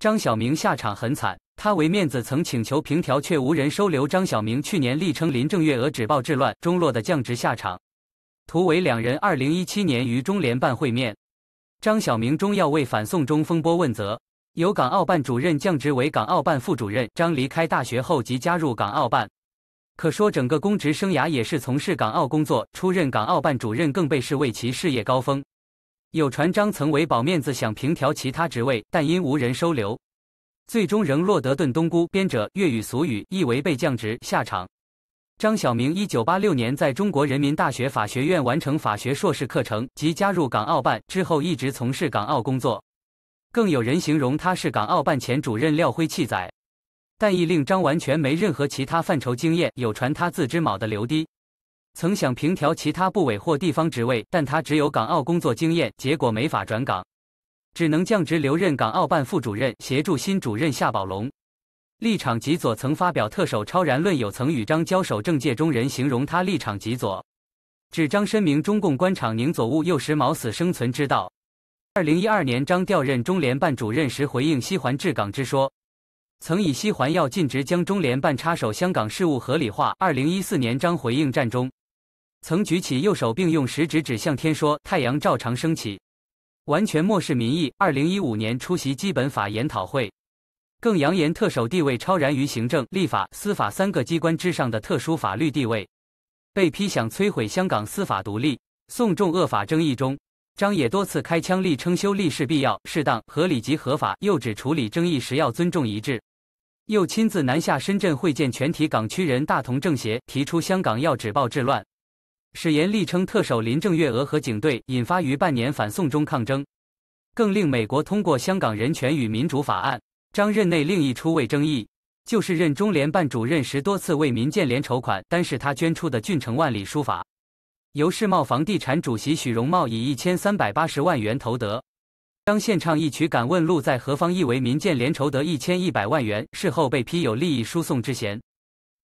张晓明下场很惨，他为面子曾请求平调，却无人收留。张晓明去年力称林郑月娥止暴制乱中落的降职下场。图为两人二零一七年于中联办会面。张晓明中要为反送中风波问责，由港澳办主任降职为港澳办副主任。张离开大学后即加入港澳办，可说整个公职生涯也是从事港澳工作。出任港澳办主任更被视为其事业高峰。有传张曾为保面子想平调其他职位，但因无人收留，最终仍落得炖冬菇。编者粤语俗语意为被降职下场。张晓明1986年在中国人民大学法学院完成法学硕士课程及加入港澳办之后，一直从事港澳工作。更有人形容他是港澳办前主任廖辉弃载，但亦令张完全没任何其他范畴经验。有传他自知卯的流低。曾想平调其他部委或地方职位，但他只有港澳工作经验，结果没法转岗，只能降职留任港澳办副主任，协助新主任夏宝龙。立场极左，曾发表特首超然论，有曾与张交手。政界中人形容他立场极左。指张申明：中共官场宁左务右，时毛死生存之道。二零一二年，张调任中联办主任时，回应西环治港之说，曾以西环要尽职，将中联办插手香港事务合理化。二零一四年，张回应战中。曾举起右手，并用食指指向天说：“太阳照常升起。”完全漠视民意。2015年出席基本法研讨会，更扬言特首地位超然于行政、立法、司法三个机关之上的特殊法律地位，被批想摧毁香港司法独立。宋仲恶法争议中，张也多次开枪力称修例是必要、适当、合理及合法，又指处理争议时要尊重一致。又亲自南下深圳会见全体港区人大同政协，提出香港要止暴制乱。史炎力称，特首林郑月娥和警队引发于半年反送中抗争，更令美国通过香港人权与民主法案。张任内另一出位争议，就是任中联办主任时多次为民建联筹款，单是他捐出的郡城万里书法，由世茂房地产主席许荣茂以一千三百八十万元投得。张献唱一曲《敢问路在何方》，意为民建联筹得一千一百万元，事后被批有利益输送之嫌。